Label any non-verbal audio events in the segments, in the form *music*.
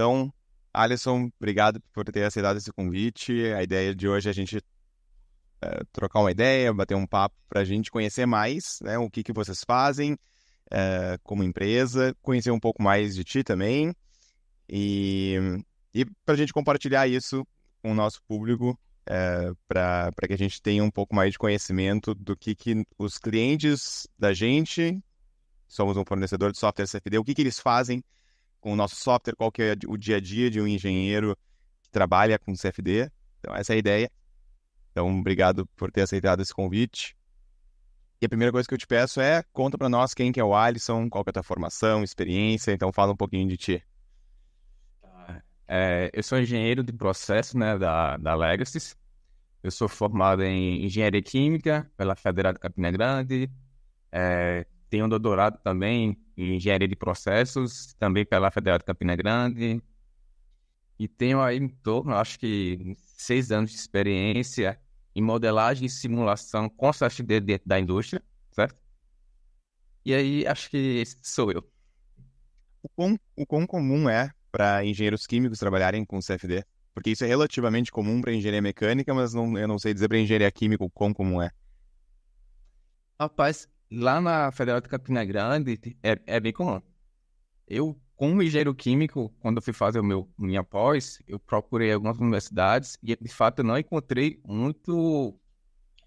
Então, Alisson, obrigado por ter aceitado esse convite. A ideia de hoje é a gente é, trocar uma ideia, bater um papo para a gente conhecer mais né, o que, que vocês fazem é, como empresa, conhecer um pouco mais de ti também e, e para a gente compartilhar isso com o nosso público é, para que a gente tenha um pouco mais de conhecimento do que, que os clientes da gente, somos um fornecedor de software CFD, o que, que eles fazem com o nosso software, qual que é o dia a dia de um engenheiro que trabalha com CFD. Então, essa é a ideia. Então, obrigado por ter aceitado esse convite. E a primeira coisa que eu te peço é, conta para nós quem que é o Alisson, qual que é a tua formação, experiência, então fala um pouquinho de ti. Tá. É, eu sou engenheiro de processo né, da, da Legacy. Eu sou formado em engenharia química pela Federal de Campina Grande. É, tenho doutorado também em engenharia de processos, também pela Federal de Campina Grande. E tenho aí em torno, acho que, seis anos de experiência em modelagem e simulação com CFD dentro da indústria, certo? E aí, acho que sou eu. O quão, o quão comum é para engenheiros químicos trabalharem com CFD? Porque isso é relativamente comum para engenharia mecânica, mas não, eu não sei dizer para engenharia química o quão comum é. Rapaz, lá na Federal de Campina Grande é, é bem comum. Eu, como engenheiro químico, quando eu fui fazer o meu minha pós, eu procurei algumas universidades e, de fato, eu não encontrei muito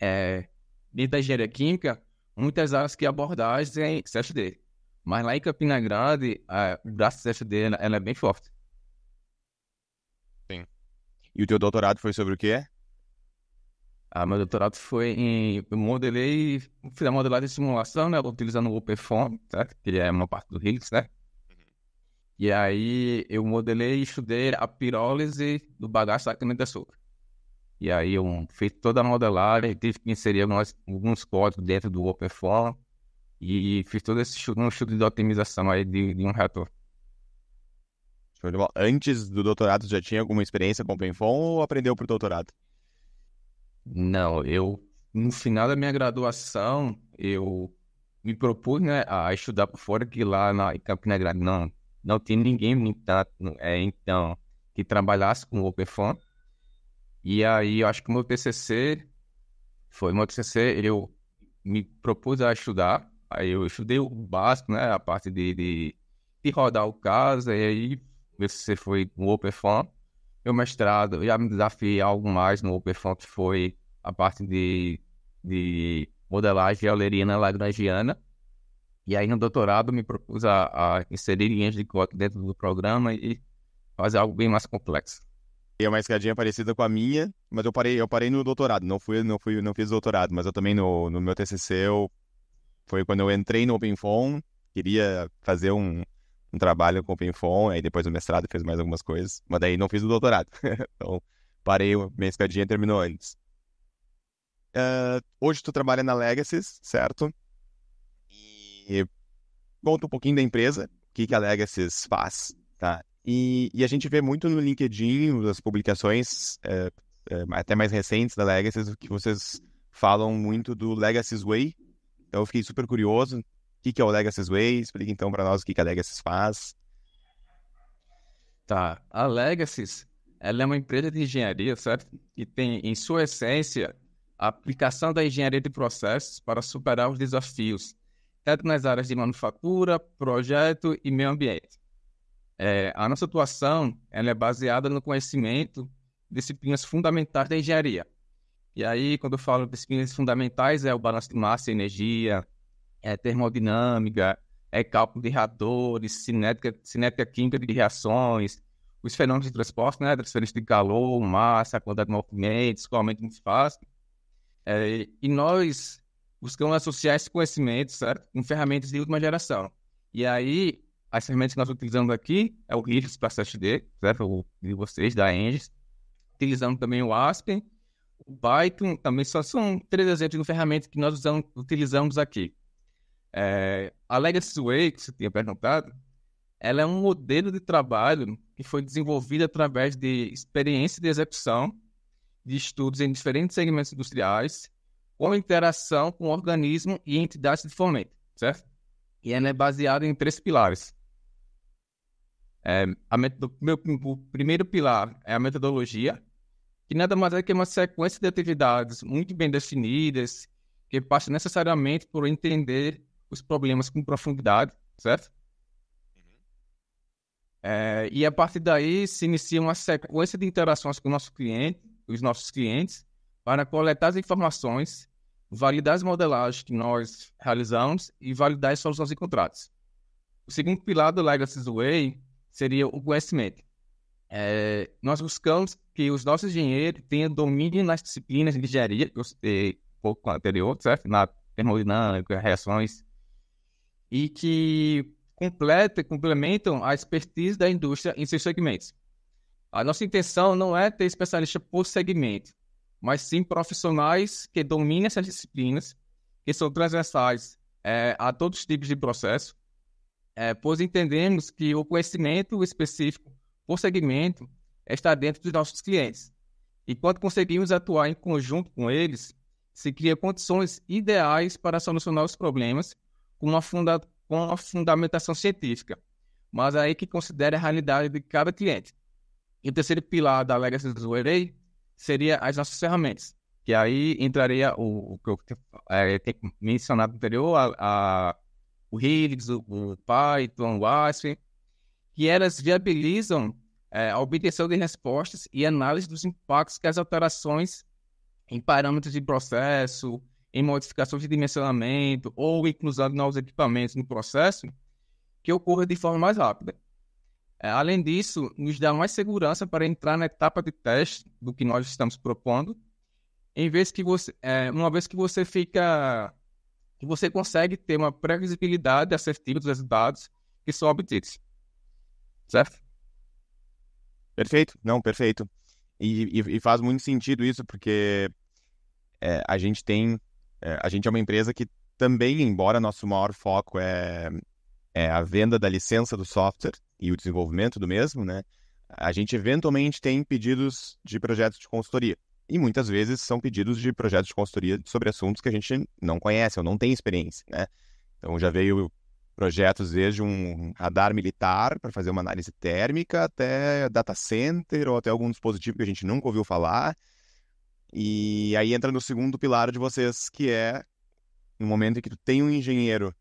é, dentro da engenharia química muitas áreas que abordagem em CFD. Mas lá em Campina Grande, a, o braço CFD ela, ela é bem forte. Sim. E o teu doutorado foi sobre o quê? Ah, meu doutorado foi em. Eu modelei, fiz a modelagem de simulação, né? Utilizando o OpenFOAM, tá? que é uma parte do Higgs, né? Uhum. E aí eu modelei e estudei a pirólise do bagaço da cana de açúcar. E aí eu fiz toda a modelagem, tive que inserir algumas, alguns códigos dentro do OpenFOAM e fiz todo esse estudo, um estudo de otimização aí de, de um reator. Antes do doutorado já tinha alguma experiência com o OpenFOAM ou aprendeu para o doutorado? Não, eu no final da minha graduação, eu me propus né, a estudar por fora, que lá na, Campina Grande não, não tinha ninguém é, então, que trabalhasse com o Open E aí, eu acho que o meu TCC foi meu TCC, eu me propus a estudar, aí eu estudei o básico, né, a parte de, de, de rodar o caso, e aí meu TCC foi o Open meu mestrado já me desafiei algo mais no OpenFont, foi a parte de, de modelagem euleriana lagrangiana. E aí no doutorado me propus a, a inserir linhas de código dentro do programa e fazer algo bem mais complexo. É uma escadinha parecida com a minha, mas eu parei, eu parei no doutorado, não fui, não fui, não fiz doutorado, mas eu também no, no meu TCC eu, foi quando eu entrei no OpenFone, queria fazer um, um trabalho com o Pinfon, aí depois do mestrado fez mais algumas coisas, mas daí não fiz o doutorado. *laughs* então, parei minha escadinha terminou antes. Uh, hoje tu trabalha na Legacies, certo? E conta um pouquinho da empresa, o que, que a Legacies faz, tá? E, e, a gente vê muito no LinkedIn, nas publicações uh, uh, até mais recentes da Legacies, que vocês falam muito do Legacies Way. Então, eu fiquei super curioso o que, que é o Legacy Way? Explica então para nós o que, que a Legacy faz. Tá. A Legacy ela é uma empresa de engenharia, certo? E tem, em sua essência, a aplicação da engenharia de processos para superar os desafios, tanto nas áreas de manufatura, projeto e meio ambiente. É, a nossa atuação ela é baseada no conhecimento de disciplinas fundamentais da engenharia. E aí, quando eu falo disciplinas fundamentais, é o balanço de massa e energia, é termodinâmica, é cálculo de reatores, cinética, cinética química de reações, os fenômenos de transporte, né, transferência de calor, massa, quantidade de movimento, escoamento muito fácil. É, e nós buscamos associar esse conhecimento certo? com ferramentas de última geração. E aí, as ferramentas que nós utilizamos aqui é o RIFS para CSD, certo? O de vocês, da Engis. Utilizamos também o Aspen, o Python, também só são três exemplos de ferramentas que nós usamos, utilizamos aqui. É, a Legacy Way, que você tinha perguntado, ela é um modelo de trabalho que foi desenvolvido através de experiência de execução de estudos em diferentes segmentos industriais, com interação com organismos e entidades de fomento, certo? E ela é baseada em três pilares. É, a metodo, meu, o primeiro pilar é a metodologia, que nada mais é que uma sequência de atividades muito bem definidas, que passa necessariamente por entender os problemas com profundidade, certo? Uhum. É, e a partir daí se inicia uma sequência de interações com o nosso cliente, os nossos clientes, para coletar as informações, validar as modelagens que nós realizamos e validar as soluções encontradas. O segundo pilar do Legacy Way seria o conhecimento. É, nós buscamos que os nossos engenheiros tenham domínio nas disciplinas de engenharia, que eu citei um pouco anterior, certo? Na termodinâmica, reações e que completa, complementam a expertise da indústria em seus segmentos. A nossa intenção não é ter especialista por segmento, mas sim profissionais que dominem essas disciplinas, que são transversais é, a todos os tipos de processo, é, pois entendemos que o conhecimento específico por segmento está dentro dos nossos clientes. E quando conseguimos atuar em conjunto com eles, se cria condições ideais para solucionar os problemas com uma, funda com uma fundamentação científica, mas aí que considere a realidade de cada cliente. E o terceiro pilar da Legacy do Array seria as nossas ferramentas, que aí entraria o, o que eu é, tenho mencionado anterior, a, a, o Helix, o, o Python, o Asp, que elas viabilizam é, a obtenção de respostas e análise dos impactos que as alterações em parâmetros de processo, em modificações de dimensionamento ou inclusão de novos equipamentos no processo, que ocorra de forma mais rápida. É, além disso, nos dá mais segurança para entrar na etapa de teste do que nós estamos propondo, em vez que você, é, uma vez que você fica, que você consegue ter uma previsibilidade assertiva dos resultados que são obtidos, certo? Perfeito, não, perfeito. E, e, e faz muito sentido isso porque é, a gente tem é, a gente é uma empresa que também, embora nosso maior foco é, é a venda da licença do software e o desenvolvimento do mesmo, né? A gente eventualmente tem pedidos de projetos de consultoria. E muitas vezes são pedidos de projetos de consultoria sobre assuntos que a gente não conhece ou não tem experiência, né? Então já veio projetos desde um radar militar para fazer uma análise térmica até data center ou até algum dispositivo que a gente nunca ouviu falar. E aí entra no segundo pilar de vocês, que é no momento em que tu tem um engenheiro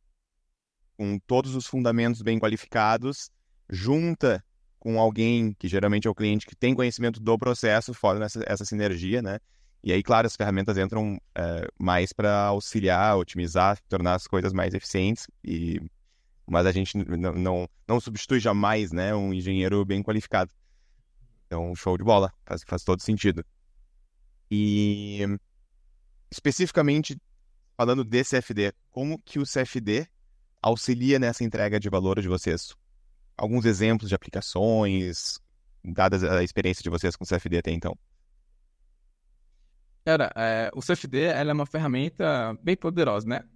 com todos os fundamentos bem qualificados, junta com alguém que geralmente é o cliente que tem conhecimento do processo, fora essa, essa sinergia, né? E aí, claro, as ferramentas entram eh, mais para auxiliar, otimizar, tornar as coisas mais eficientes. E mas a gente não, não, não substitui jamais, né, um engenheiro bem qualificado. Então, show de bola, faz, faz todo sentido. E especificamente falando de CFD, como que o CFD auxilia nessa entrega de valor de vocês? Alguns exemplos de aplicações, dadas a experiência de vocês com o CFD até então. Cara, é, o CFD é uma ferramenta bem poderosa, né?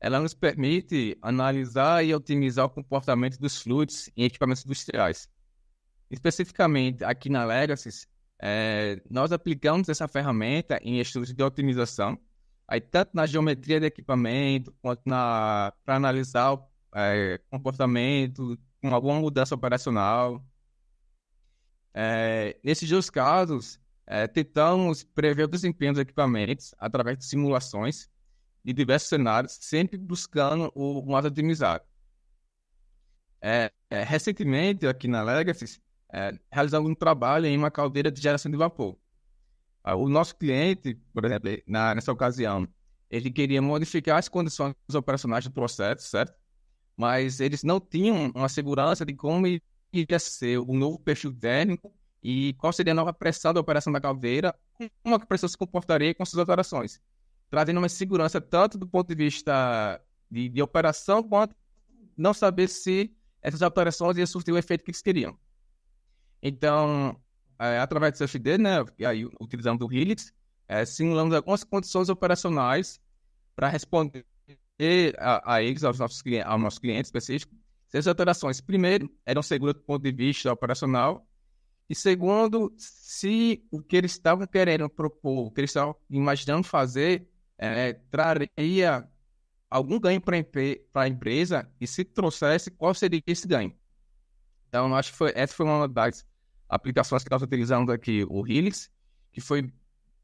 Ela nos permite analisar e otimizar o comportamento dos fluidos em equipamentos industriais. Especificamente aqui na Legacy, é, nós aplicamos essa ferramenta em estudos de otimização, aí tanto na geometria do equipamento, quanto para analisar o é, comportamento, com alguma mudança operacional. É, nesses dois casos, é, tentamos prever o desempenho dos equipamentos através de simulações de diversos cenários, sempre buscando o mais otimizado. É, é, recentemente, aqui na Legacy, é, um trabalho em uma caldeira de geração de vapor. Ah, o nosso cliente, por exemplo, na, nessa ocasião, ele queria modificar as condições operacionais do processo, certo? Mas eles não tinham uma segurança de como iria ser o novo perfil técnico e qual seria a nova pressão da operação da caldeira, como a pressão se comportaria com essas alterações, trazendo uma segurança tanto do ponto de vista de, de operação, quanto não saber se essas alterações iam surtir o efeito que eles queriam. Então, é, através do CFD, né, e aí utilizando o Helix, é, simulamos algumas condições operacionais para responder a, a, eles, aos nossos, aos nossos clientes específicos, se as alterações, primeiro, eram seguras do ponto de vista operacional, e segundo, se o que eles estavam querendo propor, o que eles estavam imaginando fazer, é, traria algum ganho para a empresa, e se trouxesse, qual seria esse ganho? Então, acho que foi, essa foi uma das aplicações que nós utilizamos aqui, o Helix, que foi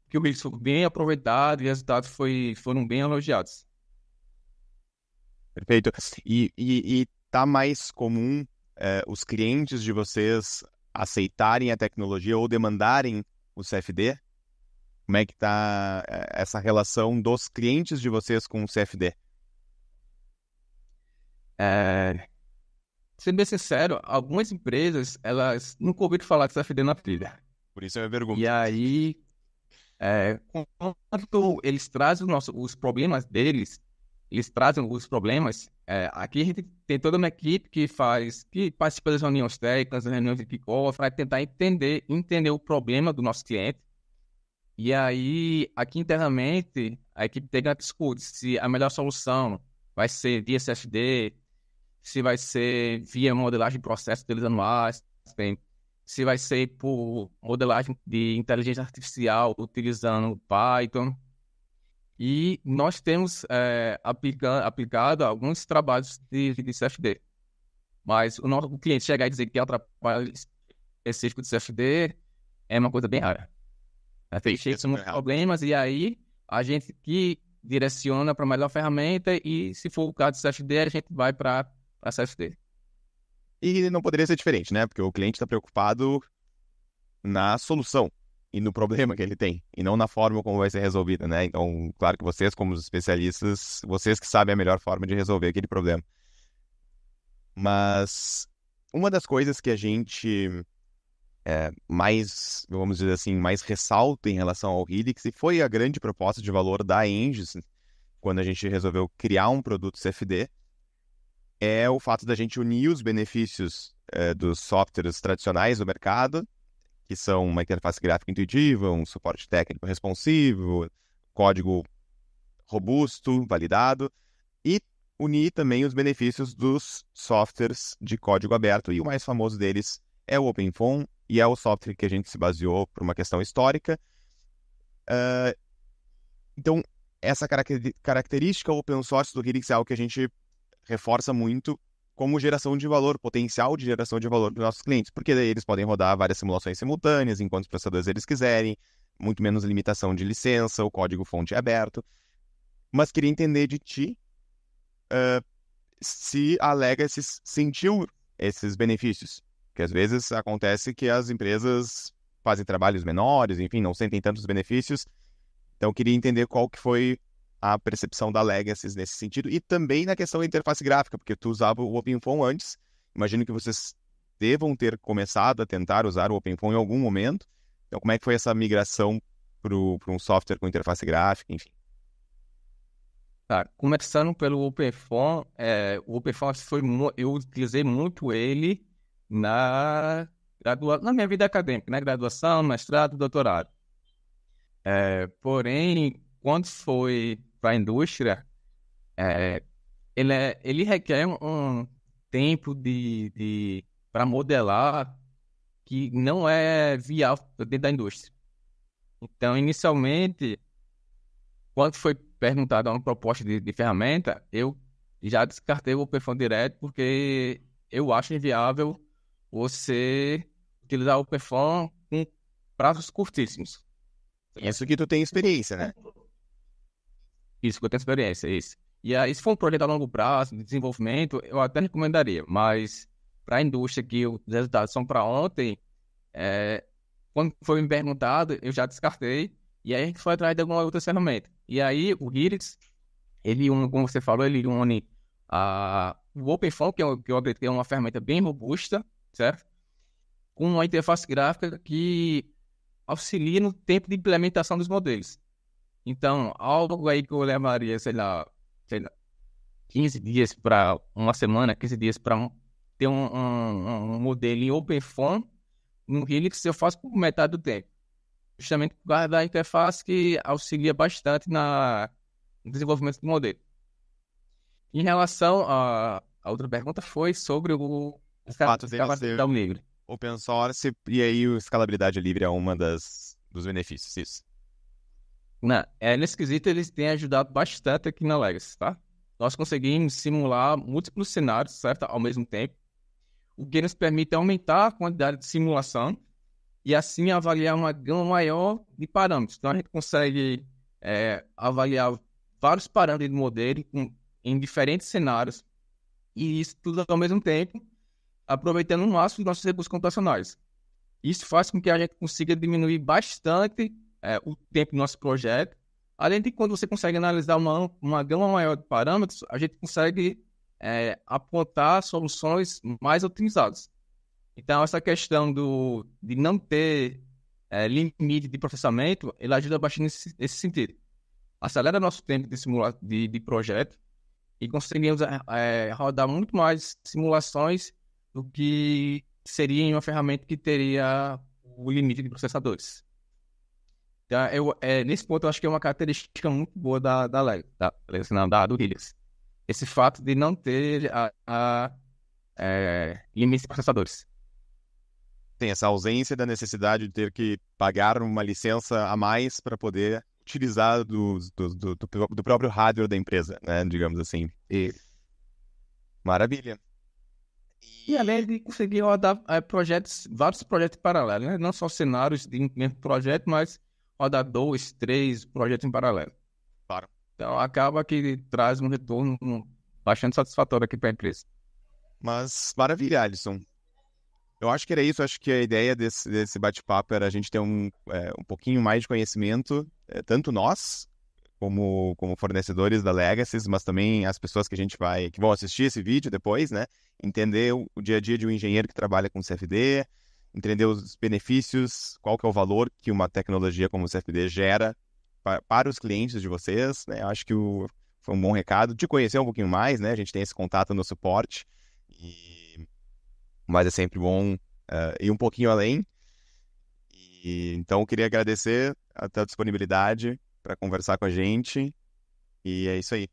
que o Helix foi bem aproveitado e os resultados foi, foram bem elogiados. Perfeito. E, e, e tá mais comum eh, os clientes de vocês aceitarem a tecnologia ou demandarem o CFD? Como é que tá eh, essa relação dos clientes de vocês com o CFD? É, ser bem sincero, algumas empresas, elas nunca ouviram falar que está fedendo a trilha. Por isso é uma pergunta. E aí, é, quando eles trazem os, nossos, os problemas deles, eles trazem os problemas, é, aqui a gente tem toda uma equipe que faz, que participa das reuniões técnicas, das reuniões de kickoff, para tentar entender, entender o problema do nosso cliente. E aí, aqui internamente, a equipe que discutir se a melhor solução vai ser de CFD, se vai ser via modelagem de processos utilizando bem, se vai ser por modelagem de inteligência artificial utilizando Python. E nós temos é, aplica aplicado alguns trabalhos de, de CFD. Mas o, nosso, o cliente chegar e dizer que é um trabalho específico de CFD é uma coisa bem rara. É, tem é problemas e aí a gente que direciona para a melhor ferramenta e se for o caso de CFD, a gente vai para a CFD. E não poderia ser diferente, né? Porque o cliente está preocupado na solução e no problema que ele tem, e não na forma como vai ser resolvida, né? Então, claro que vocês, como especialistas, vocês que sabem a melhor forma de resolver aquele problema. Mas uma das coisas que a gente é, mais, vamos dizer assim, mais ressalta em relação ao Helix, e foi a grande proposta de valor da Engis quando a gente resolveu criar um produto CFD, é o fato da gente unir os benefícios é, dos softwares tradicionais do mercado, que são uma interface gráfica intuitiva, um suporte técnico responsivo, código robusto, validado, e unir também os benefícios dos softwares de código aberto. E o mais famoso deles é o OpenFOAM, e é o software que a gente se baseou por uma questão histórica. Uh, então, essa característica open source do Helix é algo que a gente reforça muito como geração de valor, potencial de geração de valor dos nossos clientes, porque daí eles podem rodar várias simulações simultâneas, enquanto os processadores eles quiserem, muito menos limitação de licença, o código fonte é aberto. Mas queria entender de ti uh, se a Legacy sentiu esses benefícios, que às vezes acontece que as empresas fazem trabalhos menores, enfim, não sentem tantos benefícios. Então queria entender qual que foi a percepção da Legacy nesse sentido e também na questão da interface gráfica, porque tu usava o OpenFOAM antes, imagino que vocês devam ter começado a tentar usar o OpenFOAM em algum momento. Então, como é que foi essa migração para um software com interface gráfica, enfim? Tá, começando pelo OpenFOAM, é, o OpenFOAM foi eu utilizei muito ele na gradua... na minha vida acadêmica, na né? graduação, mestrado, doutorado. É, porém, quando foi para a indústria, é, ele, é, ele requer um, tempo de, de para modelar que não é viável dentro da indústria. Então, inicialmente, quando foi perguntada uma proposta de, de, ferramenta, eu já descartei o Open direto porque eu acho inviável você utilizar o Open com prazos curtíssimos. Isso que tu tem experiência, né? Isso, que eu tenho experiência, isso. E aí, se for um projeto a longo prazo, de desenvolvimento, eu até recomendaria, mas para a indústria que os resultados são para ontem, é, quando foi me perguntado, eu já descartei, e aí a gente foi atrás de alguma outra ferramenta. E aí, o Giritz, ele, como você falou, ele une a, o OpenFOAM, que, eu, é que eu acredito que é uma ferramenta bem robusta, certo? Com uma interface gráfica que auxilia no tempo de implementação dos modelos. Então, algo aí que eu levaria, sei lá, sei lá 15 dias para uma semana, 15 dias para um, ter um, um, um, modelo em open form, no Helix eu faço por metade do tempo. Justamente por causa da interface que auxilia bastante na, no desenvolvimento do modelo. Em relação a, a outra pergunta foi sobre o, o fato de ser livre. open source e aí a escalabilidade livre é uma das dos benefícios, isso. Não, é esquisito, eles têm ajudado bastante aqui na Legacy, tá? Nós conseguimos simular múltiplos cenários, certo? Ao mesmo tempo, o que nos permite aumentar a quantidade de simulação e assim avaliar uma gama maior de parâmetros. Então a gente consegue é, avaliar vários parâmetros do modelo em, em diferentes cenários e isso tudo ao mesmo tempo, aproveitando o máximo dos nossos recursos computacionais. Isso faz com que a gente consiga diminuir bastante é, o tempo do nosso projeto. Além de quando você consegue analisar uma, uma gama maior de parâmetros, a gente consegue é, apontar soluções mais otimizadas. Então, essa questão do, de não ter é, limite de processamento, ele ajuda bastante nesse, nesse sentido. Acelera nosso tempo de, simula de, de projeto e conseguimos é, é rodar muito mais simulações do que seria em uma ferramenta que teria o limite de processadores. Então, eu, é, nesse ponto, eu acho que é uma característica muito boa da, da Lego, da, tá? não, da, do Helios. Esse fato de não ter a, a, é, limites de processadores. Tem essa ausência da necessidade de ter que pagar uma licença a mais para poder utilizar do, do, do, do, próprio hardware da empresa, né? digamos assim. E... Maravilha. E além de conseguir rodar é, projetos, vários projetos paralelos, né? não só cenários de um mesmo projeto, mas roda dois, três projetos em paralelo. Claro. Então acaba que traz um retorno bastante satisfatório aqui para a empresa. Mas maravilha, Alisson. Eu acho que era isso. Acho que a ideia desse, desse bate-papo era a gente ter um, é, um pouquinho mais de conhecimento, é, tanto nós como, como fornecedores da Legacy, mas também as pessoas que a gente vai que vão assistir esse vídeo depois, né? Entender o, o dia a dia de um engenheiro que trabalha com CFD, entender os benefícios, qual que é o valor que uma tecnologia como o CFD gera para, para os clientes de vocês, né? Eu acho que o, foi um bom recado. de conhecer um pouquinho mais, né? A gente tem esse contato no suporte, e... mas é sempre bom uh, ir um pouquinho além. E, então, eu queria agradecer a tua disponibilidade para conversar com a gente. E é isso aí.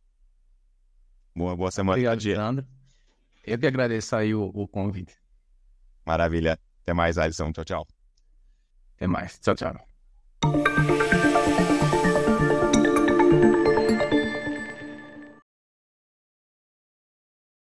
Boa, boa semana. Obrigado, Eu que agradeço aí o, o convite. Maravilha. Até mais, Alisson. Tchau, tchau. Até mais. Tchau, tchau.